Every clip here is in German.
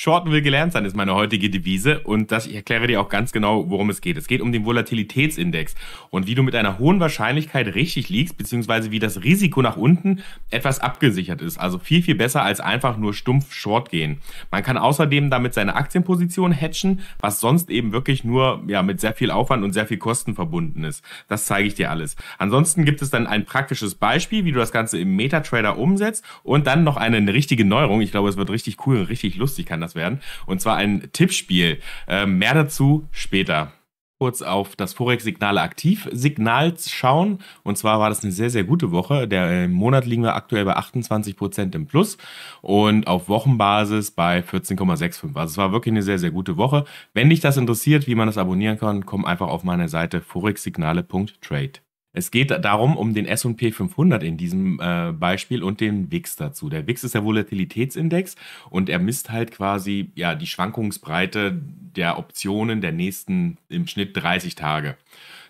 Shorten will gelernt sein, ist meine heutige Devise. Und das, ich erkläre dir auch ganz genau, worum es geht. Es geht um den Volatilitätsindex und wie du mit einer hohen Wahrscheinlichkeit richtig liegst, beziehungsweise wie das Risiko nach unten etwas abgesichert ist. Also viel, viel besser als einfach nur stumpf Short gehen. Man kann außerdem damit seine Aktienposition hatchen, was sonst eben wirklich nur ja, mit sehr viel Aufwand und sehr viel Kosten verbunden ist. Das zeige ich dir alles. Ansonsten gibt es dann ein praktisches Beispiel, wie du das Ganze im MetaTrader umsetzt und dann noch eine, eine richtige Neuerung. Ich glaube, es wird richtig cool und richtig lustig. Kann anders werden. Und zwar ein Tippspiel. Ähm, mehr dazu später. Kurz auf das Forex-Signale aktiv Signal schauen. Und zwar war das eine sehr, sehr gute Woche. Der, äh, Im Monat liegen wir aktuell bei 28% im Plus und auf Wochenbasis bei 14,65. Also es war wirklich eine sehr, sehr gute Woche. Wenn dich das interessiert, wie man das abonnieren kann, komm einfach auf meine Seite forexsignale.trade. Es geht darum, um den SP 500 in diesem äh, Beispiel und den WIX dazu. Der WIX ist der Volatilitätsindex und er misst halt quasi ja, die Schwankungsbreite der Optionen der nächsten im Schnitt 30 Tage.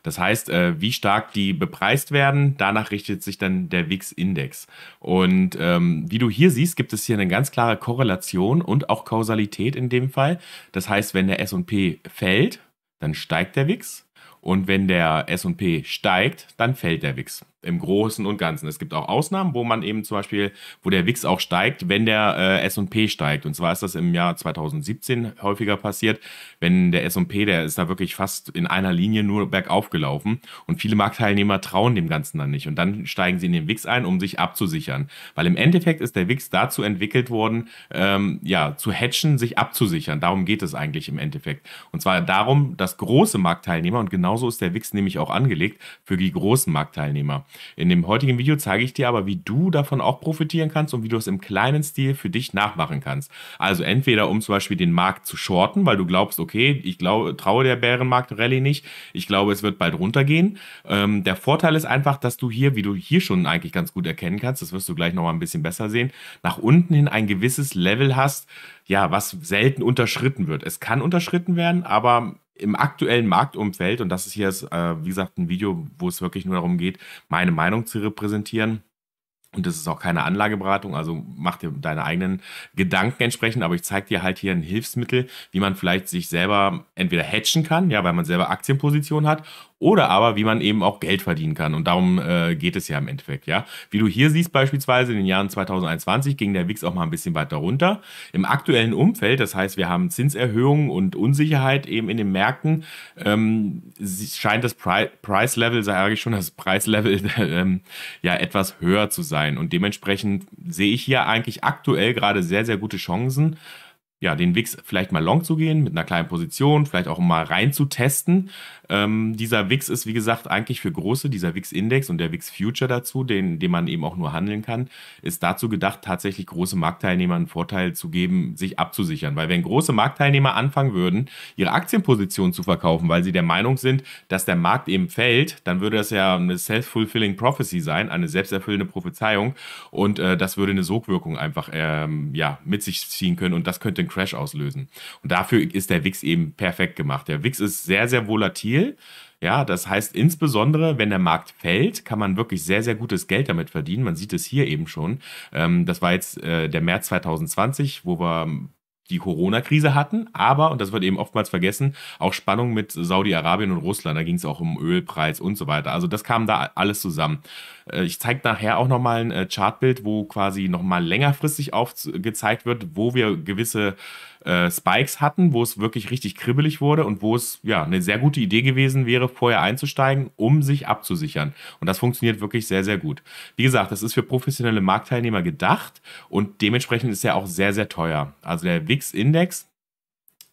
Das heißt, äh, wie stark die bepreist werden, danach richtet sich dann der WIX-Index. Und ähm, wie du hier siehst, gibt es hier eine ganz klare Korrelation und auch Kausalität in dem Fall. Das heißt, wenn der SP fällt, dann steigt der WIX. Und wenn der SP steigt, dann fällt der Wix im Großen und Ganzen. Es gibt auch Ausnahmen, wo man eben zum Beispiel, wo der WIX auch steigt, wenn der äh, S&P steigt. Und zwar ist das im Jahr 2017 häufiger passiert, wenn der S&P, der ist da wirklich fast in einer Linie nur bergauf gelaufen. Und viele Marktteilnehmer trauen dem Ganzen dann nicht. Und dann steigen sie in den WIX ein, um sich abzusichern. Weil im Endeffekt ist der WIX dazu entwickelt worden, ähm, ja, zu hatchen, sich abzusichern. Darum geht es eigentlich im Endeffekt. Und zwar darum, dass große Marktteilnehmer, und genauso ist der WIX nämlich auch angelegt, für die großen Marktteilnehmer. In dem heutigen Video zeige ich dir aber, wie du davon auch profitieren kannst und wie du es im kleinen Stil für dich nachmachen kannst. Also entweder um zum Beispiel den Markt zu shorten, weil du glaubst, okay, ich glaube, traue der Bärenmarkt-Rallye nicht, ich glaube, es wird bald runtergehen. Ähm, der Vorteil ist einfach, dass du hier, wie du hier schon eigentlich ganz gut erkennen kannst, das wirst du gleich nochmal ein bisschen besser sehen, nach unten hin ein gewisses Level hast, ja, was selten unterschritten wird. Es kann unterschritten werden, aber im aktuellen Marktumfeld, und das ist hier, äh, wie gesagt, ein Video, wo es wirklich nur darum geht, meine Meinung zu repräsentieren. Und das ist auch keine Anlageberatung, also mach dir deine eigenen Gedanken entsprechend, aber ich zeige dir halt hier ein Hilfsmittel, wie man vielleicht sich selber entweder hatchen kann, ja, weil man selber Aktienpositionen hat, oder aber wie man eben auch Geld verdienen kann. Und darum äh, geht es ja im Endeffekt. Ja? Wie du hier siehst beispielsweise, in den Jahren 2021 ging der WIX auch mal ein bisschen weiter runter. Im aktuellen Umfeld, das heißt, wir haben Zinserhöhungen und Unsicherheit eben in den Märkten, ähm, scheint das Pri Price Level, sage ich schon, das Price-Level ähm, ja etwas höher zu sein. Und dementsprechend sehe ich hier eigentlich aktuell gerade sehr, sehr gute Chancen, ja, den Wix vielleicht mal long zu gehen, mit einer kleinen Position, vielleicht auch mal rein zu testen. Ähm, dieser Wix ist, wie gesagt, eigentlich für große, dieser Wix-Index und der Wix-Future dazu, den, den man eben auch nur handeln kann, ist dazu gedacht, tatsächlich große Marktteilnehmer einen Vorteil zu geben, sich abzusichern. Weil wenn große Marktteilnehmer anfangen würden, ihre Aktienposition zu verkaufen, weil sie der Meinung sind, dass der Markt eben fällt, dann würde das ja eine self-fulfilling prophecy sein, eine selbsterfüllende Prophezeiung und äh, das würde eine Sogwirkung einfach ähm, ja, mit sich ziehen können und das könnte Crash auslösen. Und dafür ist der Wix eben perfekt gemacht. Der Wix ist sehr, sehr volatil. Ja, das heißt insbesondere, wenn der Markt fällt, kann man wirklich sehr, sehr gutes Geld damit verdienen. Man sieht es hier eben schon. Ähm, das war jetzt äh, der März 2020, wo wir die Corona-Krise hatten, aber, und das wird eben oftmals vergessen, auch Spannung mit Saudi-Arabien und Russland. Da ging es auch um Ölpreis und so weiter. Also das kam da alles zusammen. Äh, ich zeige nachher auch nochmal ein äh, Chartbild, wo quasi nochmal längerfristig aufgezeigt wird, wo wir gewisse äh, Spikes hatten, wo es wirklich richtig kribbelig wurde und wo es ja eine sehr gute Idee gewesen wäre, vorher einzusteigen, um sich abzusichern. Und das funktioniert wirklich sehr, sehr gut. Wie gesagt, das ist für professionelle Marktteilnehmer gedacht und dementsprechend ist er auch sehr, sehr teuer. Also der Weg index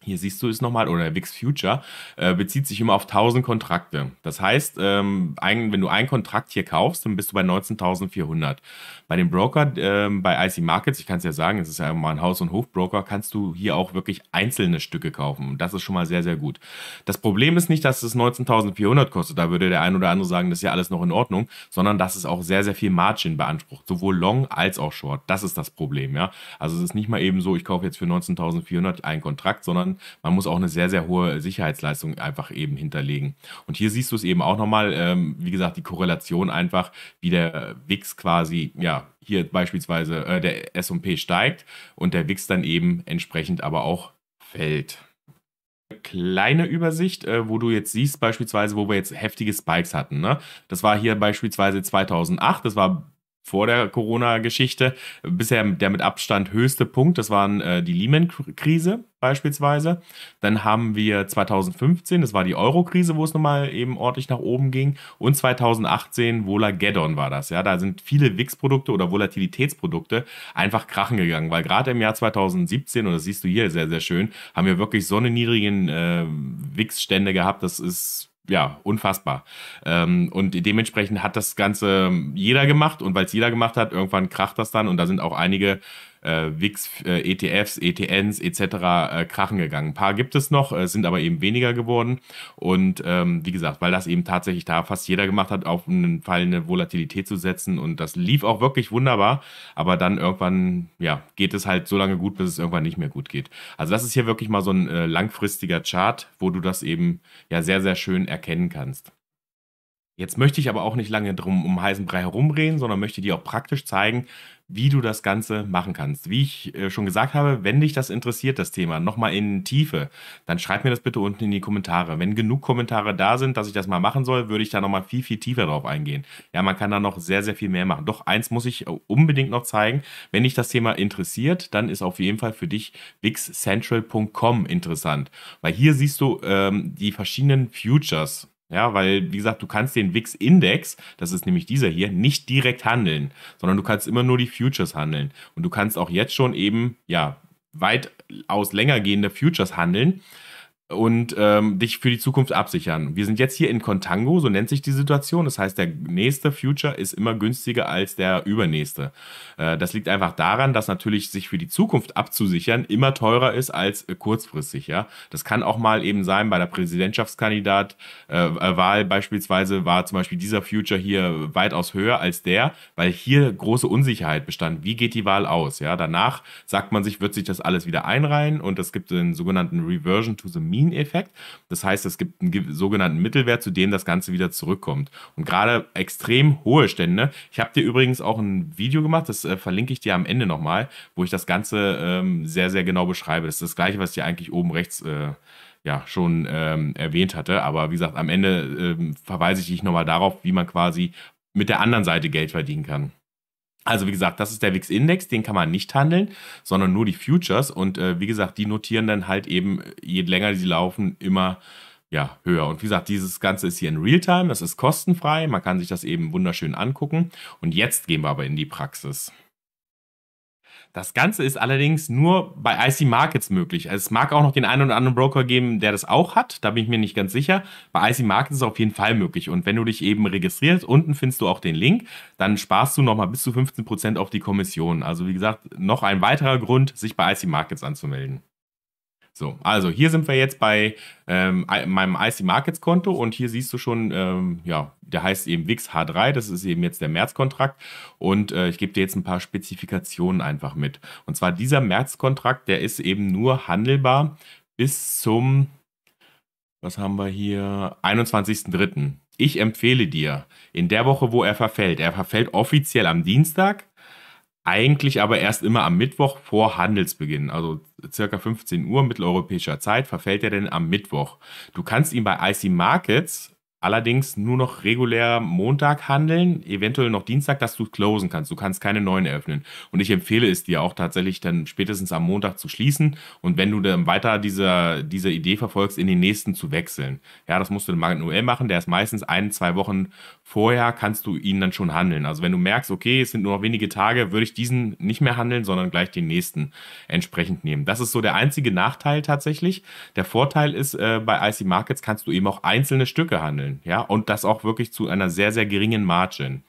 hier siehst du es nochmal, oder Wix Future, äh, bezieht sich immer auf 1000 Kontrakte. Das heißt, ähm, ein, wenn du einen Kontrakt hier kaufst, dann bist du bei 19.400. Bei dem Broker, äh, bei IC Markets, ich kann es ja sagen, es ist ja immer ein Haus- und Hofbroker, kannst du hier auch wirklich einzelne Stücke kaufen. Das ist schon mal sehr, sehr gut. Das Problem ist nicht, dass es 19.400 kostet, da würde der ein oder andere sagen, das ist ja alles noch in Ordnung, sondern dass es auch sehr, sehr viel Margin beansprucht, sowohl Long als auch Short. Das ist das Problem, ja. Also es ist nicht mal eben so, ich kaufe jetzt für 19.400 einen Kontrakt, sondern man muss auch eine sehr, sehr hohe Sicherheitsleistung einfach eben hinterlegen. Und hier siehst du es eben auch nochmal, ähm, wie gesagt, die Korrelation einfach, wie der WIX quasi, ja, hier beispielsweise äh, der SP steigt und der WIX dann eben entsprechend aber auch fällt kleine Übersicht, äh, wo du jetzt siehst, beispielsweise, wo wir jetzt heftige Spikes hatten. Ne? Das war hier beispielsweise 2008, das war vor der Corona-Geschichte bisher der mit Abstand höchste Punkt. Das waren äh, die Lehman-Krise beispielsweise. Dann haben wir 2015, das war die Euro-Krise, wo es nochmal eben ordentlich nach oben ging. Und 2018 Volageddon war das. Ja, da sind viele wix produkte oder Volatilitätsprodukte einfach krachen gegangen, weil gerade im Jahr 2017, und das siehst du hier sehr, sehr schön, haben wir wirklich so eine niedrigen äh, VIX-Stände gehabt. Das ist ja, unfassbar. Ähm, und dementsprechend hat das Ganze ähm, jeder gemacht und weil es jeder gemacht hat, irgendwann kracht das dann und da sind auch einige äh, VIX, äh, ETFs, ETNs etc. Äh, krachen gegangen. Ein paar gibt es noch, äh, sind aber eben weniger geworden. Und ähm, wie gesagt, weil das eben tatsächlich da fast jeder gemacht hat, auf einen Fall eine Volatilität zu setzen. Und das lief auch wirklich wunderbar. Aber dann irgendwann, ja, geht es halt so lange gut, bis es irgendwann nicht mehr gut geht. Also das ist hier wirklich mal so ein äh, langfristiger Chart, wo du das eben ja sehr, sehr schön erkennen kannst. Jetzt möchte ich aber auch nicht lange drum um heißen Brei herumreden, sondern möchte dir auch praktisch zeigen, wie du das Ganze machen kannst. Wie ich äh, schon gesagt habe, wenn dich das interessiert, das Thema, nochmal in Tiefe, dann schreib mir das bitte unten in die Kommentare. Wenn genug Kommentare da sind, dass ich das mal machen soll, würde ich da nochmal viel, viel tiefer drauf eingehen. Ja, man kann da noch sehr, sehr viel mehr machen. Doch eins muss ich äh, unbedingt noch zeigen. Wenn dich das Thema interessiert, dann ist auf jeden Fall für dich wixcentral.com interessant. Weil hier siehst du ähm, die verschiedenen Futures ja, weil, wie gesagt, du kannst den wix index das ist nämlich dieser hier, nicht direkt handeln, sondern du kannst immer nur die Futures handeln. Und du kannst auch jetzt schon eben, ja, weitaus länger gehende Futures handeln, und ähm, dich für die Zukunft absichern. Wir sind jetzt hier in Contango, so nennt sich die Situation. Das heißt, der nächste Future ist immer günstiger als der übernächste. Äh, das liegt einfach daran, dass natürlich sich für die Zukunft abzusichern immer teurer ist als äh, kurzfristig. Ja? Das kann auch mal eben sein, bei der Präsidentschaftskandidatwahl äh, äh beispielsweise war zum Beispiel dieser Future hier weitaus höher als der, weil hier große Unsicherheit bestand. Wie geht die Wahl aus? Ja? Danach sagt man sich, wird sich das alles wieder einreihen und es gibt den sogenannten Reversion to the Mean. Dopamineffekt. Das heißt, es gibt einen sogenannten Mittelwert, zu dem das Ganze wieder zurückkommt. Und gerade extrem hohe Stände. Ich habe dir übrigens auch ein Video gemacht, das äh, verlinke ich dir am Ende nochmal, wo ich das Ganze ähm, sehr, sehr genau beschreibe. Das ist das gleiche, was ich dir eigentlich oben rechts äh, ja, schon ähm, erwähnt hatte. Aber wie gesagt, am Ende ähm, verweise ich dich nochmal darauf, wie man quasi mit der anderen Seite Geld verdienen kann. Also wie gesagt, das ist der WIX-Index, den kann man nicht handeln, sondern nur die Futures. Und äh, wie gesagt, die notieren dann halt eben, äh, je länger sie laufen, immer ja, höher. Und wie gesagt, dieses Ganze ist hier in Realtime, das ist kostenfrei, man kann sich das eben wunderschön angucken. Und jetzt gehen wir aber in die Praxis. Das Ganze ist allerdings nur bei IC Markets möglich. Also es mag auch noch den einen oder anderen Broker geben, der das auch hat. Da bin ich mir nicht ganz sicher. Bei IC Markets ist es auf jeden Fall möglich. Und wenn du dich eben registrierst, unten findest du auch den Link, dann sparst du nochmal bis zu 15% Prozent auf die Kommission. Also wie gesagt, noch ein weiterer Grund, sich bei IC Markets anzumelden. So, also hier sind wir jetzt bei ähm, meinem IC Markets Konto und hier siehst du schon, ähm, ja, der heißt eben Wix H3, das ist eben jetzt der Märzkontrakt und äh, ich gebe dir jetzt ein paar Spezifikationen einfach mit. Und zwar dieser Märzkontrakt, der ist eben nur handelbar bis zum, was haben wir hier, 21.03. Ich empfehle dir, in der Woche, wo er verfällt, er verfällt offiziell am Dienstag, eigentlich aber erst immer am Mittwoch vor Handelsbeginn. Also circa 15 Uhr mitteleuropäischer Zeit verfällt er denn am Mittwoch. Du kannst ihn bei IC Markets allerdings nur noch regulär Montag handeln, eventuell noch Dienstag, dass du closen kannst. Du kannst keine neuen eröffnen. Und ich empfehle es dir auch tatsächlich dann spätestens am Montag zu schließen und wenn du dann weiter diese, diese Idee verfolgst, in den nächsten zu wechseln. Ja, das musst du manuell machen. Der ist meistens ein, zwei Wochen vorher kannst du ihn dann schon handeln. Also wenn du merkst, okay, es sind nur noch wenige Tage, würde ich diesen nicht mehr handeln, sondern gleich den nächsten entsprechend nehmen. Das ist so der einzige Nachteil tatsächlich. Der Vorteil ist, äh, bei IC Markets kannst du eben auch einzelne Stücke handeln, ja, und das auch wirklich zu einer sehr, sehr geringen Margin.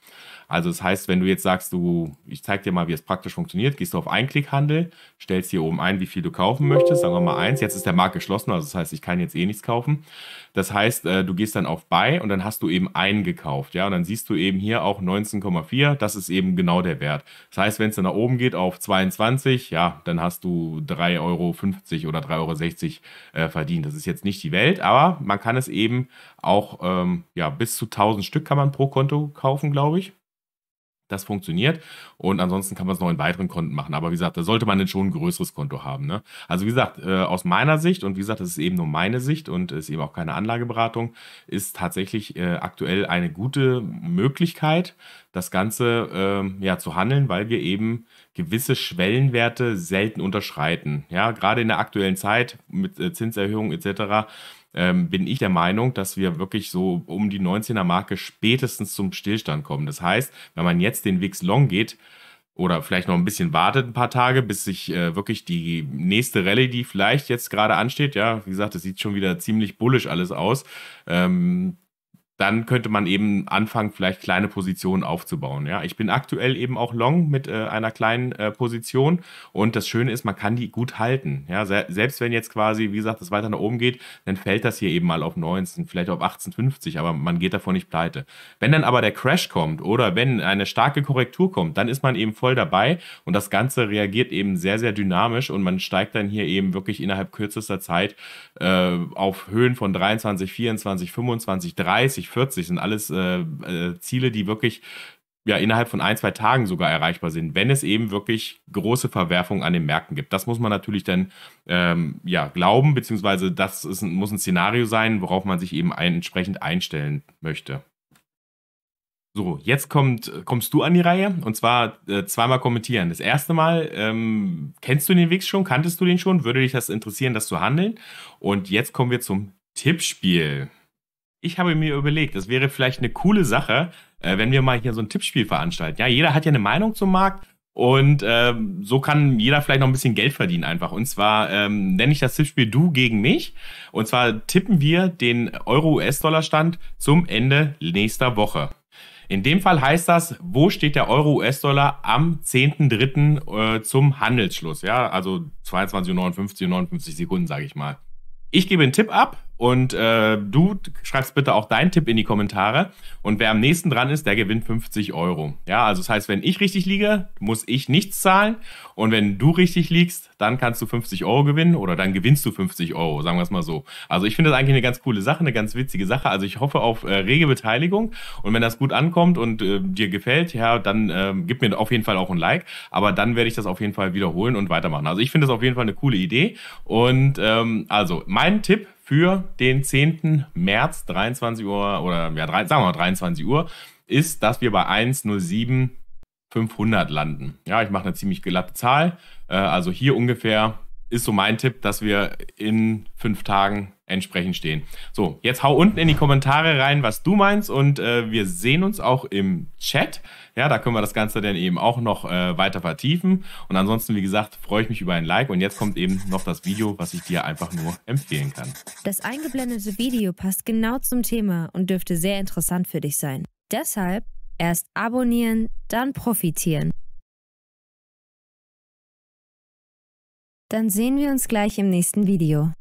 Also das heißt, wenn du jetzt sagst, du, ich zeige dir mal, wie es praktisch funktioniert, gehst du auf Einklickhandel, stellst hier oben ein, wie viel du kaufen möchtest, sagen wir mal eins, jetzt ist der Markt geschlossen, also das heißt, ich kann jetzt eh nichts kaufen. Das heißt, äh, du gehst dann auf Buy und dann hast du eben einen gekauft, ja, und dann siehst du eben hier auch 19,4, das ist eben genau der Wert. Das heißt, wenn es dann nach oben geht auf 22, ja, dann hast du 3,50 Euro oder 3,60 Euro äh, verdient. Das ist jetzt nicht die Welt, aber man kann es eben auch, ähm, ja, bis zu 1000 Stück kann man pro Konto kaufen, glaube ich das funktioniert. Und ansonsten kann man es noch in weiteren Konten machen. Aber wie gesagt, da sollte man dann schon ein größeres Konto haben. Ne? Also wie gesagt, äh, aus meiner Sicht und wie gesagt, das ist eben nur meine Sicht und ist eben auch keine Anlageberatung, ist tatsächlich äh, aktuell eine gute Möglichkeit, das Ganze äh, ja, zu handeln, weil wir eben gewisse Schwellenwerte selten unterschreiten. Ja, gerade in der aktuellen Zeit mit äh, Zinserhöhungen etc ähm, bin ich der Meinung, dass wir wirklich so um die 19er Marke spätestens zum Stillstand kommen. Das heißt, wenn man jetzt den Wix Long geht, oder vielleicht noch ein bisschen wartet ein paar Tage, bis sich äh, wirklich die nächste Rallye, die vielleicht jetzt gerade ansteht, ja, wie gesagt, es sieht schon wieder ziemlich bullisch alles aus, ähm, dann könnte man eben anfangen, vielleicht kleine Positionen aufzubauen. Ja, ich bin aktuell eben auch long mit äh, einer kleinen äh, Position und das Schöne ist, man kann die gut halten. Ja, se selbst wenn jetzt quasi, wie gesagt, das weiter nach oben geht, dann fällt das hier eben mal auf 19, vielleicht auf 18,50, aber man geht davon nicht pleite. Wenn dann aber der Crash kommt oder wenn eine starke Korrektur kommt, dann ist man eben voll dabei und das Ganze reagiert eben sehr, sehr dynamisch und man steigt dann hier eben wirklich innerhalb kürzester Zeit äh, auf Höhen von 23, 24, 25, 30, 30, 40 sind alles äh, äh, Ziele, die wirklich ja, innerhalb von ein, zwei Tagen sogar erreichbar sind, wenn es eben wirklich große Verwerfungen an den Märkten gibt. Das muss man natürlich dann ähm, ja, glauben, beziehungsweise das ist, muss ein Szenario sein, worauf man sich eben ein, entsprechend einstellen möchte. So, jetzt kommt, kommst du an die Reihe und zwar äh, zweimal kommentieren. Das erste Mal, ähm, kennst du den Wix schon? Kanntest du den schon? Würde dich das interessieren, das zu handeln? Und jetzt kommen wir zum Tippspiel ich habe mir überlegt, es wäre vielleicht eine coole Sache, äh, wenn wir mal hier so ein Tippspiel veranstalten. Ja, jeder hat ja eine Meinung zum Markt und ähm, so kann jeder vielleicht noch ein bisschen Geld verdienen einfach. Und zwar ähm, nenne ich das Tippspiel Du gegen mich. Und zwar tippen wir den Euro-US-Dollar-Stand zum Ende nächster Woche. In dem Fall heißt das, wo steht der Euro-US-Dollar am 10.3. Äh, zum Handelsschluss? Ja, also 22.59 59 Sekunden, sage ich mal. Ich gebe einen Tipp ab und äh, du schreibst bitte auch deinen Tipp in die Kommentare. Und wer am nächsten dran ist, der gewinnt 50 Euro. Ja, also das heißt, wenn ich richtig liege, muss ich nichts zahlen. Und wenn du richtig liegst, dann kannst du 50 Euro gewinnen oder dann gewinnst du 50 Euro, sagen wir es mal so. Also ich finde das eigentlich eine ganz coole Sache, eine ganz witzige Sache. Also ich hoffe auf äh, rege Beteiligung. Und wenn das gut ankommt und äh, dir gefällt, ja, dann äh, gib mir auf jeden Fall auch ein Like. Aber dann werde ich das auf jeden Fall wiederholen und weitermachen. Also ich finde das auf jeden Fall eine coole Idee. Und ähm, also mein Tipp für den 10. März 23 Uhr oder ja, 3, sagen wir mal 23 Uhr ist, dass wir bei 1,07 500 landen. Ja, ich mache eine ziemlich glatte Zahl. Äh, also hier ungefähr ist so mein Tipp, dass wir in fünf Tagen entsprechend stehen. So, jetzt hau unten in die Kommentare rein, was du meinst und äh, wir sehen uns auch im Chat. Ja, da können wir das Ganze dann eben auch noch äh, weiter vertiefen. Und ansonsten, wie gesagt, freue ich mich über ein Like und jetzt kommt eben noch das Video, was ich dir einfach nur empfehlen kann. Das eingeblendete Video passt genau zum Thema und dürfte sehr interessant für dich sein. Deshalb erst abonnieren, dann profitieren. Dann sehen wir uns gleich im nächsten Video.